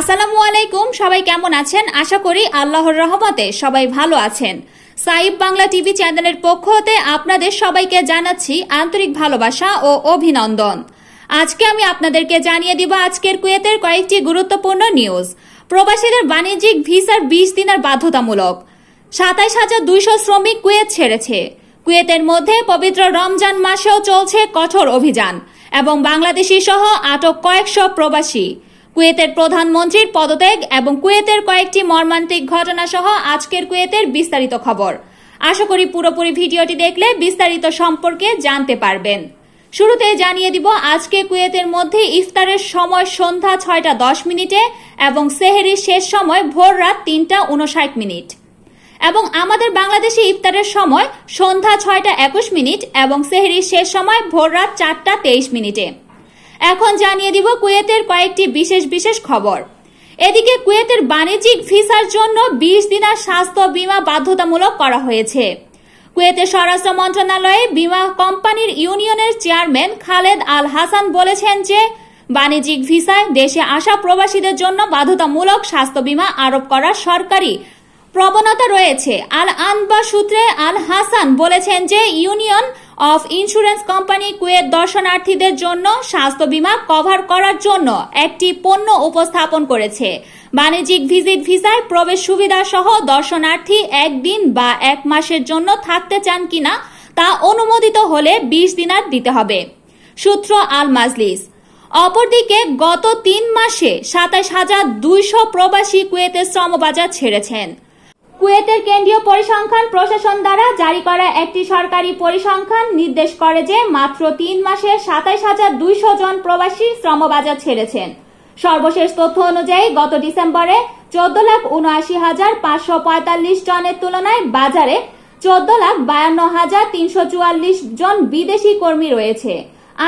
আসসালামু আলাইকুম সবাই কেমন আছেন আশা করি আল্লাহর রহমতে সবাই ভালো আছেন সাইব বাংলা টিভি চ্যানেলের পক্ষ হতে আপনাদের সবাইকে জানাচ্ছি আন্তরিক ভালোবাসা ও অভিনন্দন আজকে আমি আপনাদেরকে জানিয়ে দিব আজকের কুয়েতের কয়েকটি গুরুত্বপূর্ণ নিউজ প্রবাসীদের বাণিজ্যিক ভিসার বিশ দিনের বাধ্যতামূলক সাতাইশ হাজার দুইশো শ্রমিক কুয়েত ছেড়েছে কুয়েতের মধ্যে পবিত্র রমজান মাসেও চলছে কঠোর অভিযান এবং বাংলাদেশি সহ আটক কয়েকশো প্রবাসী কুয়েতের প্রধানমন্ত্রীর পদত্যাগ এবং কুয়েতের কয়েকটি মর্মান্তিক ঘটনা সহ আজকের কুয়েতের বিস্তারিত খবর আশা করি পুরোপুরি ভিডিওটি দেখলে বিস্তারিত সম্পর্কে জানতে পারবেন শুরুতে জানিয়ে দিব আজকে কুয়েতের মধ্যে ইফতারের সময় সন্ধ্যা ছয়টা দশ মিনিটে এবং সেহেরির শেষ সময় ভোর রাত তিনটা উনষাট মিনিট এবং আমাদের বাংলাদেশে ইফতারের সময় সন্ধ্যা ছয়টা একুশ মিনিট এবং সেহেরির শেষ সময় ভোর রাত চারটা তেইশ মিনিটে এখন জানিয়ে দিব কুয়েতের কয়েকটি বিশেষ বিশেষ খবর এদিকে কুয়েতের বাণিজ্যিক ভিসার জন্য বিশ দিনের স্বাস্থ্য বিমা বাধ্যতামূলক করা হয়েছে কুয়েতের স্বরাষ্ট্র মন্ত্রণালয়ে বিমা কোম্পানির ইউনিয়নের চেয়ারম্যান খালেদ আল হাসান বলেছেন যে বাণিজ্যিক ভিসায় দেশে আসা প্রবাসীদের জন্য বাধ্যতামূলক স্বাস্থ্য বিমা আরোপ করা সরকারি প্রবণতা রয়েছে আল আনবা সূত্রে আল হাসান বলেছেন যে union of insurance company Kuwait দর্শনার্থীদের জন্য স্বাস্থ্য বীমা কভার করার জন্য একটি পণ্য উপস্থাপন করেছে বাণিজ্যিক ভিজিট ভিসায় প্রবেশ সুবিধা সহ দর্শনার্থী একদিন বা এক মাসের জন্য থাকতে চান কিনা তা অনুমোদিত হলে বিশ দিনার দিতে হবে সূত্র আল মাজলিস অপরদিকে গত তিন মাসে সাতাশ হাজার দুইশো প্রবাসী কুয়েতের শ্রমবাজার ছেড়েছেন কুয়েতের কেন্দ্রীয় পরিসংখ্যান প্রশাসন দ্বারা জারি করা একটি সরকারি পরিসংখ্যান নির্দেশ করে যে মাত্র তিন মাসে সাতাইশ হাজার দুইশো জন প্রবাসী শ্রমবাজার ছেড়েছেন সর্বশেষ তথ্য অনুযায়ী গত ডিসেম্বরে চোদ্দ লাখ উনআশি হাজার পাঁচশো পঁয়তাল্লিশ জনের তুলনায় বাজারে চোদ্দ লাখ বায়ান্ন হাজার তিনশো চুয়াল্লিশ জন বিদেশি কর্মী রয়েছে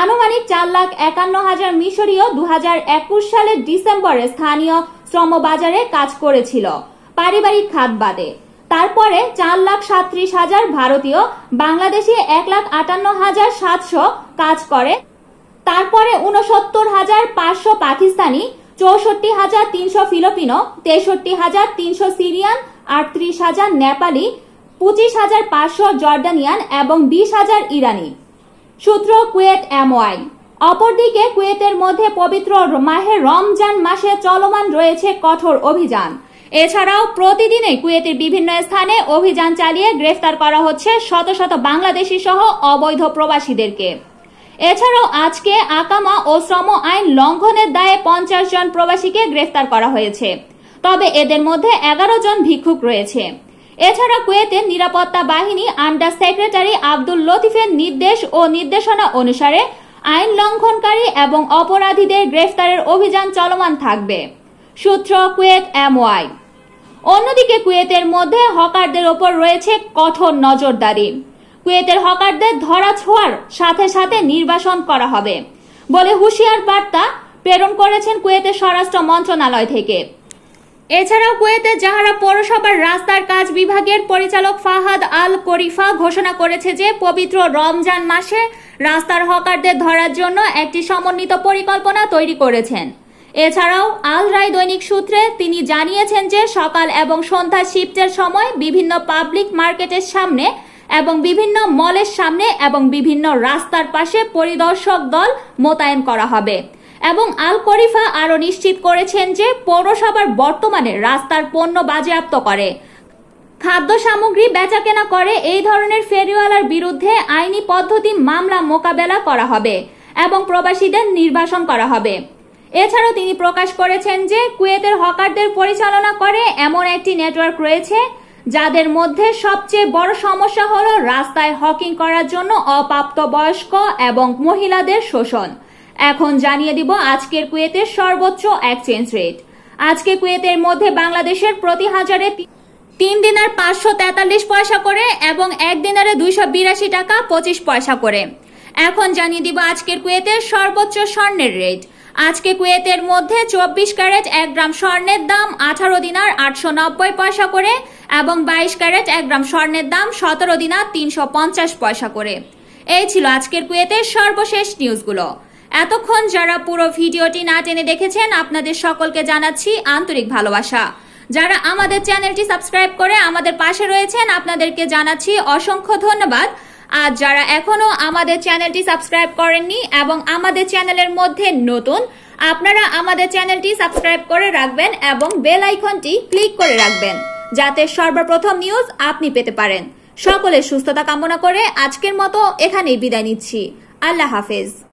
আনুমানিক চার লাখ একান্ন হাজার মিশরীয় দু হাজার একুশ সালের ডিসেম্বরে স্থানীয় শ্রম বাজারে কাজ করেছিল পারিবারিক খাত বাদে তারপরে চার লাখ সাত্রিশ হাজার ভারতীয় বাংলাদেশে এক লাখ আটান্ন হাজার সাতশো কাজ করে তারপরে উনসত্তর হাজার পাঁচশো পাকিস্তানি চৌষট্টি হাজার তিনশো ফিলিপিনো তেষট্টি হাজার তিনশো সিরিয়ান আটত্রিশ হাজার নেপালি পঁচিশ হাজার পাঁচশো জর্ডানিয়ান এবং বিশ হাজার ইরানি সূত্র কুয়েত এমওয়াই অপরদিকে কুয়েতের মধ্যে পবিত্র মাহে রমজান মাসে চলমান রয়েছে কঠোর অভিযান এছাড়াও প্রতিদিনে কুয়েতের বিভিন্ন স্থানে অভিযান চালিয়ে গ্রেফতার করা হচ্ছে শত শত বাংলাদেশি সহ অবৈধ প্রবাসীদেরকে এছাড়াও আজকে আকামা ও শ্রম আইন লঙ্ঘনের দায়ে পঞ্চাশ জন প্রবাসীকে গ্রেফতার করা হয়েছে তবে এদের মধ্যে এগারো জন ভিক্ষুক রয়েছে এছাড়া কুয়েতের নিরাপত্তা বাহিনী আন্ডার সেক্রেটারি আব্দুল লতিফের নির্দেশ ও নির্দেশনা অনুসারে আইন লঙ্ঘনকারী এবং অপরাধীদের গ্রেফতারের অভিযান চলমান থাকবে সূত্র কুয়েত এমওয়াই অন্যদিকে কুয়েতের মধ্যে হকারদের ওপর রয়েছে কঠোর নজরদারি কুয়েতের হকারদের ধরা ছোঁয়ার সাথে সাথে নির্বাসন করা হবে বলে হুঁশিয়ার বার্তা প্রেরণ করেছেন কুয়েতের স্বরাষ্ট্র মন্ত্রণালয় থেকে এছাড়াও কুয়েতে যাহারা পৌরসভার রাস্তার কাজ বিভাগের পরিচালক ফাহাদ আল করিফা ঘোষণা করেছে যে পবিত্র রমজান মাসে রাস্তার হকারদের ধরার জন্য একটি সমন্বিত পরিকল্পনা তৈরি করেছেন এছাড়াও আল রায় দৈনিক সূত্রে তিনি জানিয়েছেন যে সকাল এবং সন্ধ্যা শিফটের সময় বিভিন্ন পাবলিক মার্কেটের সামনে এবং বিভিন্ন মলের সামনে এবং বিভিন্ন রাস্তার পাশে পরিদর্শক দল মোতায়েন করা হবে এবং আল করিফা আরও নিশ্চিত করেছেন যে পৌরসভার বর্তমানে রাস্তার পণ্য বাজেয়াপ্ত করে খাদ্য সামগ্রী বেচা কেনা করে এই ধরনের ফেরিওয়ালার বিরুদ্ধে আইনি পদ্ধতি মামলা মোকাবেলা করা হবে এবং প্রবাসীদের নির্বাসন করা হবে এছাড়াও তিনি প্রকাশ করেছেন যে কুয়েতের হকারদের পরিচালনা করে এমন একটি নেটওয়ার্ক রয়েছে যাদের মধ্যে সবচেয়ে বড় সমস্যা হল রাস্তায় হকিং করার জন্য অপ্রাপ্ত বয়স্ক এবং মহিলাদের শোষণ এখন জানিয়ে দিব আজকের কুয়েতের সর্বোচ্চ এক্সচেঞ্জ রেট আজকে কুয়েতের মধ্যে বাংলাদেশের প্রতি হাজারে তিন দিনার পাঁচশো তেতাল্লিশ পয়সা করে এবং এক দিনারে দুইশো বিরাশি টাকা পঁচিশ পয়সা করে এখন জানিয়ে দিব আজকের কুয়েতের সর্বোচ্চ স্বর্ণের রেট আজকে কুয়েতের মধ্যে চব্বিশ ক্যারেট এক গ্রাম স্বর্ণের দাম আঠারো দিনার আটশো নব্বই পয়সা করে এবং বাইশ ক্যারেট এক গ্রাম স্বর্ণের দাম সতেরো দিনার তিনশো পঞ্চাশ পয়সা করে এই ছিল আজকের কুয়েতের সর্বশেষ নিউজগুলো এতক্ষণ যারা পুরো ভিডিওটি না টেনে দেখেছেন আপনাদের সকলকে জানাচ্ছি আন্তরিক ভালোবাসা যারা আমাদের চ্যানেলটি সাবস্ক্রাইব করে আমাদের পাশে রয়েছেন আপনাদেরকে জানাচ্ছি অসংখ্য ধন্যবাদ আর যারা এখনও আমাদের চ্যানেলটি সাবস্ক্রাইব করেননি এবং আমাদের চ্যানেলের মধ্যে নতুন আপনারা আমাদের চ্যানেলটি সাবস্ক্রাইব করে রাখবেন এবং বেল আইকনটি ক্লিক করে রাখবেন যাতে সর্বপ্রথম নিউজ আপনি পেতে পারেন সকলের সুস্থতা কামনা করে আজকের মতো এখানেই বিদায় নিচ্ছি আল্লাহ হাফেজ